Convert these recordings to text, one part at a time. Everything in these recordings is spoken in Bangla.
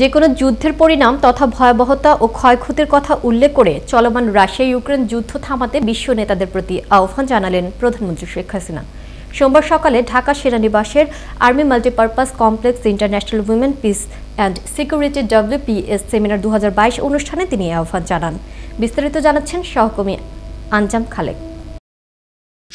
যে কোনো যুদ্ধের পরিণাম তথা ভয়াবহতা ও ক্ষয়ক্ষতির কথা উল্লেখ করে চলমান রাশিয়া ইউক্রেন যুদ্ধ থামাতে বিশ্ব নেতাদের প্রতি আহ্বান জানালেন প্রধানমন্ত্রী শেখ হাসিনা সোমবার সকালে ঢাকা সেনানিবাসের army multipurpose complex international women peace and security WPS seminar দু অনুষ্ঠানে তিনি আহ্বান জানান বিস্তারিত জানাচ্ছেন সহকর্মী আনজাম খালেক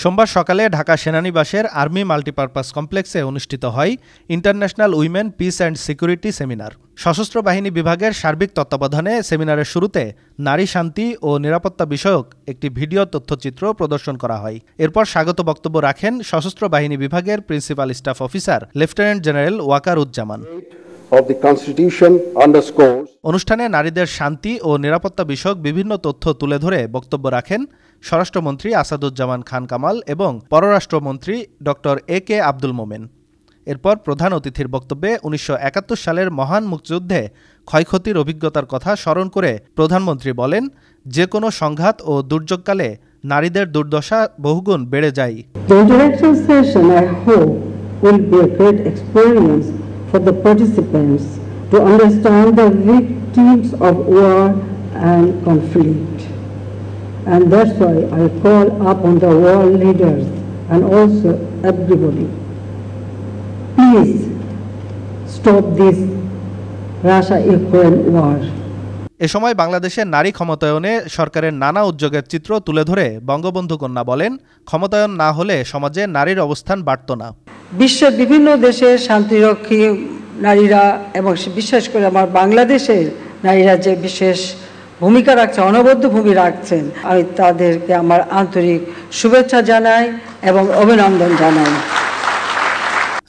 সোমবার সকালে ঢাকা সেনানিবাসের আর্মি মাল্টিপারপাস কমপ্লেক্সে অনুষ্ঠিত হয় international women peace and security seminar সশস্ত্র বাহিনী বিভাগের সার্বিক তত্ত্বাবধানে সেমিনারের শুরুতে নারী শান্তি ও নিরাপত্তা বিষয়ক একটি ভিডিও তথ্যচিত্র প্রদর্শন করা হয় এরপর স্বাগত বক্তব্য রাখেন সশস্ত্র বাহিনী বিভাগের principal staff officer lieutenant general Waker Uzzaman of the Constitution underscores অনুষ্ঠানে নারীদের শান্তি ও নিরাপত্তা বিষয়ক বিভিন্ন তথ্য তুলে ধরে বক্তব্য রাখেন স্বরাষ্ট্রমন্ত্রী আসাদুজ্জামান খান কামাল এবং পররাষ্ট্রমন্ত্রী ড এ কে আব্দুল মোমেন এরপর প্রধান অতিথির বক্তব্যে উনিশশো সালের মহান মুক্তিযুদ্ধে ক্ষয়ক্ষতির অভিজ্ঞতার কথা স্মরণ করে প্রধানমন্ত্রী বলেন যে কোনো সংঘাত ও দুর্যোগকালে নারীদের দুর্দশা বহুগুণ বেড়ে যায় And that's why I call upon the world leaders and also everybody. Please stop this Russia-Ukraine war. এ সময় বাংলাদেশের নারী ক্ষমতায়নে সরকারের নানা উদ্যোগের চিত্র তুলে ধরে বঙ্গবন্ধু কন্যা বলেন ক্ষমতায়ন না হলে সমাজে নারীর অবস্থান বাড়ত না বিশ্বের বিভিন্ন দেশে শান্তিরক্ষী নারীরা এবং বিশেষ করে আমার বাংলাদেশের নারীরা যে বিশেষ ভূমিকা রাখছে অনবদ্য ভূমি রাখছেন আমি তাদেরকে আমার আন্তরিক শুভেচ্ছা জানাই এবং অভিনন্দন জানাই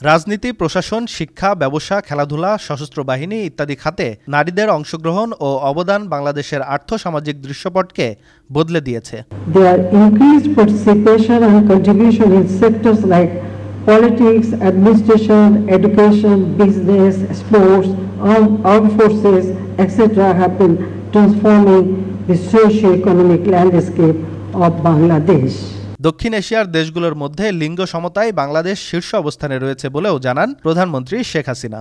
রাজনীতি প্রশাসন শিক্ষা ব্যবসা খেলাধুলা সশস্ত্র বাহিনী ইত্যাদি খাতে নারীদের অংশগ্রহণ ও অবদান বাংলাদেশের আর্থ সামাজিক দৃশ্যপটকে বদলে দিয়েছে etcetera transforming the socio-economic landscape of Bangladesh. দক্ষিণ এশিয়ার দেশগুলোর মধ্যে লিঙ্গ সমতায় বাংলাদেশ শীর্ষ অবস্থানে রয়েছে বলেও জানান প্রধানমন্ত্রী শেখ হাসিনা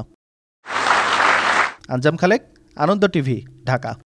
আঞ্জাম খালেক আনন্দ টিভি ঢাকা